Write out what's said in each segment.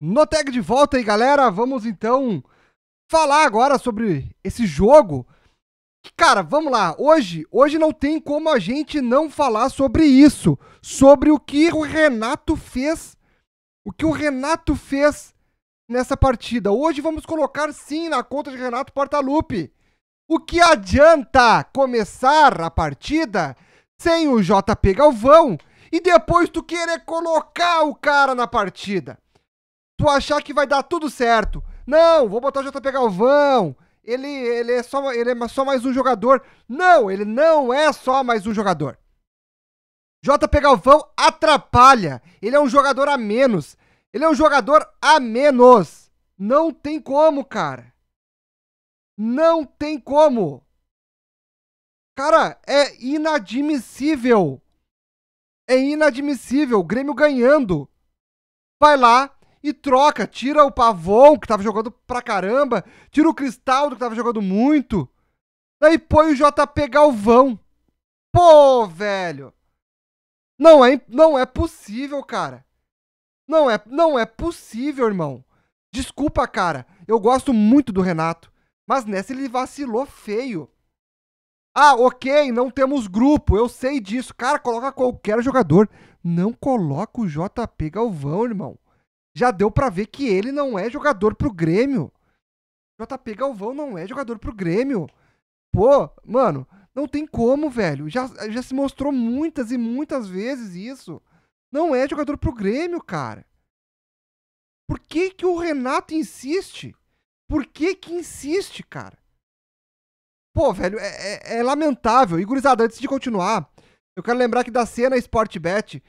No tag de volta aí, galera, vamos então falar agora sobre esse jogo. Cara, vamos lá. Hoje, hoje não tem como a gente não falar sobre isso, sobre o que o Renato fez, o que o Renato fez nessa partida. Hoje vamos colocar sim na conta de Renato Portaluppi. O que adianta começar a partida sem o JP Galvão e depois tu querer colocar o cara na partida? tu achar que vai dar tudo certo. Não, vou botar o JP Galvão. Ele, ele, é só, ele é só mais um jogador. Não, ele não é só mais um jogador. JP Galvão atrapalha. Ele é um jogador a menos. Ele é um jogador a menos. Não tem como, cara. Não tem como. Cara, é inadmissível. É inadmissível. O Grêmio ganhando. Vai lá, e troca. Tira o Pavon, que tava jogando pra caramba. Tira o Cristaldo, que tava jogando muito. Daí põe o JP Galvão. Pô, velho. Não é, não é possível, cara. Não é, não é possível, irmão. Desculpa, cara. Eu gosto muito do Renato. Mas nessa ele vacilou feio. Ah, ok, não temos grupo. Eu sei disso. Cara, coloca qualquer jogador. Não coloca o JP Galvão, irmão já deu para ver que ele não é jogador pro Grêmio. JP Galvão não é jogador pro Grêmio. Pô, mano, não tem como, velho. Já, já se mostrou muitas e muitas vezes isso. Não é jogador pro Grêmio, cara. Por que que o Renato insiste? Por que que insiste, cara? Pô, velho, é, é, é lamentável. E, gurizada, antes de continuar, eu quero lembrar que da cena Sportbet,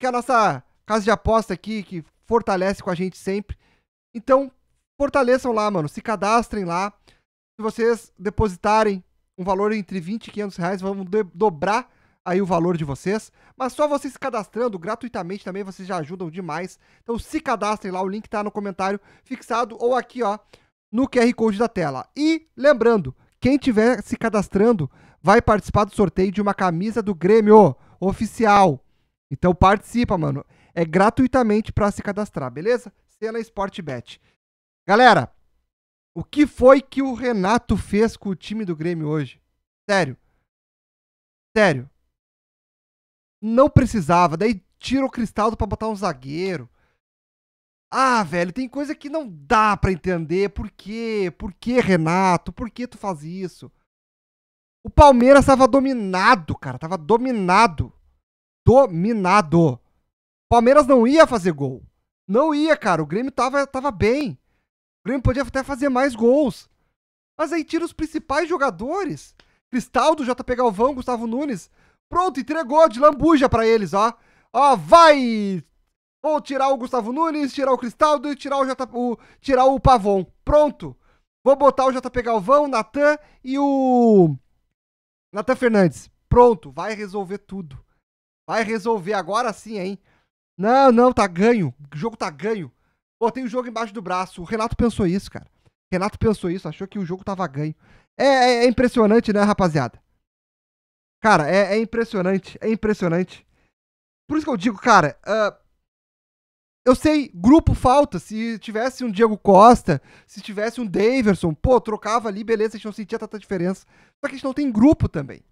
que é a nossa casa de aposta aqui, que fortalece com a gente sempre. Então, fortaleçam lá, mano. Se cadastrem lá. Se vocês depositarem um valor entre 20 e 500 reais, vamos dobrar aí o valor de vocês. Mas só vocês se cadastrando gratuitamente também, vocês já ajudam demais. Então se cadastrem lá, o link tá no comentário fixado ou aqui, ó, no QR Code da tela. E lembrando, quem tiver se cadastrando vai participar do sorteio de uma camisa do Grêmio oficial. Então participa, mano é gratuitamente para se cadastrar, beleza? Sela Sportbet. Galera, o que foi que o Renato fez com o time do Grêmio hoje? Sério. Sério. Não precisava. Daí tira o Cristaldo para botar um zagueiro. Ah, velho, tem coisa que não dá para entender. Por quê? Por que, Renato? Por que tu faz isso? O Palmeiras tava dominado, cara. Tava dominado. Dominado. Palmeiras não ia fazer gol. Não ia, cara. O Grêmio tava, tava bem. O Grêmio podia até fazer mais gols. Mas aí tira os principais jogadores. Cristaldo, JP Galvão, Gustavo Nunes. Pronto, entregou de lambuja para eles, ó. Ó, vai! Vou tirar o Gustavo Nunes, tirar o Cristaldo e tirar o, J... o... tirar o Pavon. Pronto. Vou botar o JP Galvão, Natan e o Natan Fernandes. Pronto, vai resolver tudo. Vai resolver agora sim, hein? Não, não, tá ganho. O jogo tá ganho. Pô, tem o jogo embaixo do braço. O Renato pensou isso, cara. O Renato pensou isso, achou que o jogo tava ganho. É, é, é impressionante, né, rapaziada? Cara, é, é, impressionante, é impressionante. Por isso que eu digo, cara, uh, eu sei, grupo falta. Se tivesse um Diego Costa, se tivesse um Daverson, pô, trocava ali, beleza, a gente não sentia tanta diferença. Só que a gente não tem grupo também.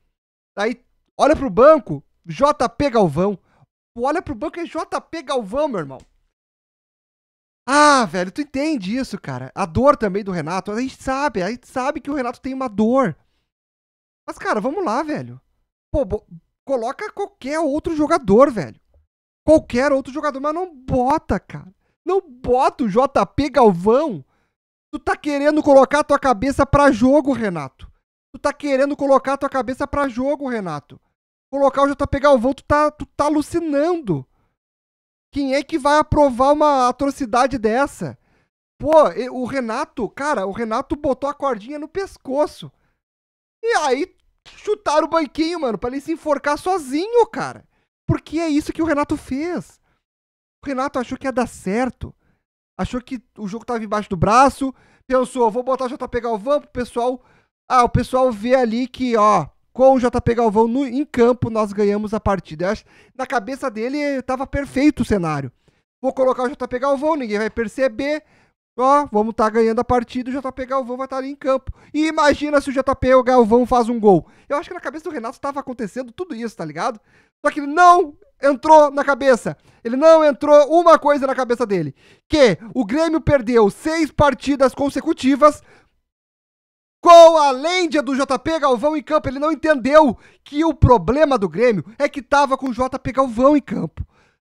Aí, olha pro banco, JP Galvão, olha pro banco e é JP Galvão, meu irmão. Ah, velho, tu entende isso, cara. A dor também do Renato. A gente sabe, a gente sabe que o Renato tem uma dor. Mas, cara, vamos lá, velho. Pô, coloca qualquer outro jogador, velho. Qualquer outro jogador, mas não bota, cara. Não bota o JP Galvão. Tu tá querendo colocar tua cabeça pra jogo, Renato. Tu tá querendo colocar tua cabeça pra jogo, Renato colocar o JP tá Galvão, tu tá, tu tá alucinando. Quem é que vai aprovar uma atrocidade dessa? Pô, o Renato, cara, o Renato botou a cordinha no pescoço. E aí chutaram o banquinho, mano, para ele se enforcar sozinho, cara. Porque é isso que o Renato fez. O Renato achou que ia dar certo. Achou que o jogo tava embaixo do braço. Pensou, vou botar o JP Galvão pro pessoal. Ah, o pessoal vê ali que, ó, com o JP Galvão no, em campo, nós ganhamos a partida. acho, na cabeça dele estava perfeito o cenário. Vou colocar o JP Galvão, ninguém vai perceber. Ó, vamos estar tá ganhando a partida, o JP Galvão vai estar tá ali em campo. E imagina se o JP Galvão faz um gol. Eu acho que na cabeça do Renato estava acontecendo tudo isso, tá ligado? Só que ele não entrou na cabeça. Ele não entrou uma coisa na cabeça dele: que o Grêmio perdeu seis partidas consecutivas qual a lenda do JP Galvão em campo? Ele não entendeu que o problema do Grêmio é que tava com o JP Galvão em campo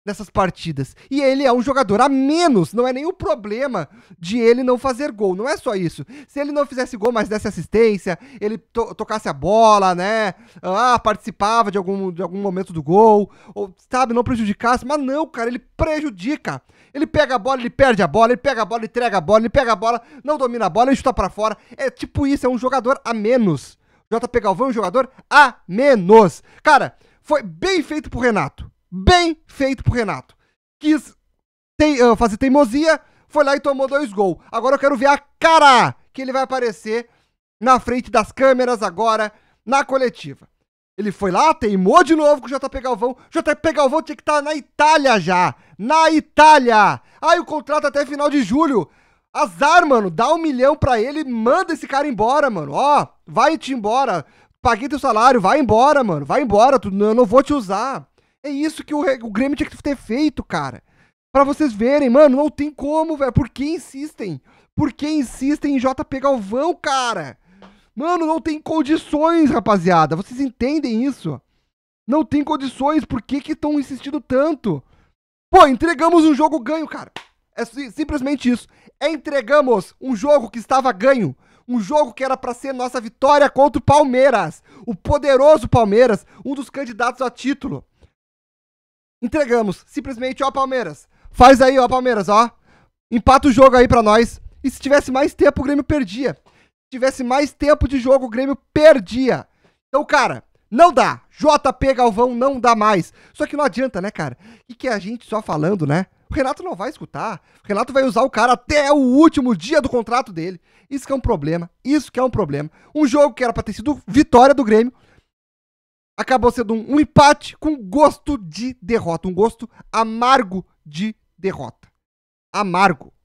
nessas partidas. E ele é um jogador a menos, não é nenhum problema de ele não fazer gol. Não é só isso. Se ele não fizesse gol, mas desse assistência, ele to tocasse a bola, né? Ah, participava de algum, de algum momento do gol, ou sabe, não prejudicasse, mas não, cara, ele prejudica. Ele pega a bola, ele perde a bola, ele pega a bola, entrega a bola, ele pega a bola, não domina a bola, ele chuta para fora. É tipo isso, é um jogador a menos. JP Galvão é um jogador a menos. Cara, foi bem feito pro Renato Bem feito pro Renato. Quis uh, fazer teimosia, foi lá e tomou dois gols. Agora eu quero ver a cara que ele vai aparecer na frente das câmeras agora, na coletiva. Ele foi lá, teimou de novo com o JP Galvão. JP Galvão tinha que estar tá na Itália já. Na Itália! Aí o contrato até final de julho. Azar, mano. Dá um milhão pra ele, manda esse cara embora, mano. Ó, vai-te embora. Paguei teu salário, vai embora, mano. Vai embora, eu não vou te usar. É isso que o, o Grêmio tinha que ter feito, cara. Para vocês verem, mano, não tem como, velho. Por que insistem? Por que insistem em JP Galvão, cara? Mano, não tem condições, rapaziada. Vocês entendem isso? Não tem condições. Por que que estão insistindo tanto? Pô, entregamos um jogo ganho, cara. É simplesmente isso. É entregamos um jogo que estava ganho. Um jogo que era para ser nossa vitória contra o Palmeiras. O poderoso Palmeiras, um dos candidatos a título. Entregamos. Simplesmente, ó, Palmeiras. Faz aí, ó, Palmeiras, ó. Empata o jogo aí pra nós. E se tivesse mais tempo, o Grêmio perdia. Se tivesse mais tempo de jogo, o Grêmio perdia. Então, cara, não dá. JP Galvão não dá mais. Só que não adianta, né, cara? E que a gente só falando, né? O Renato não vai escutar. O Renato vai usar o cara até o último dia do contrato dele. Isso que é um problema. Isso que é um problema. Um jogo que era pra ter sido vitória do Grêmio acabou sendo um, um empate com gosto de derrota, um gosto amargo de derrota. Amargo.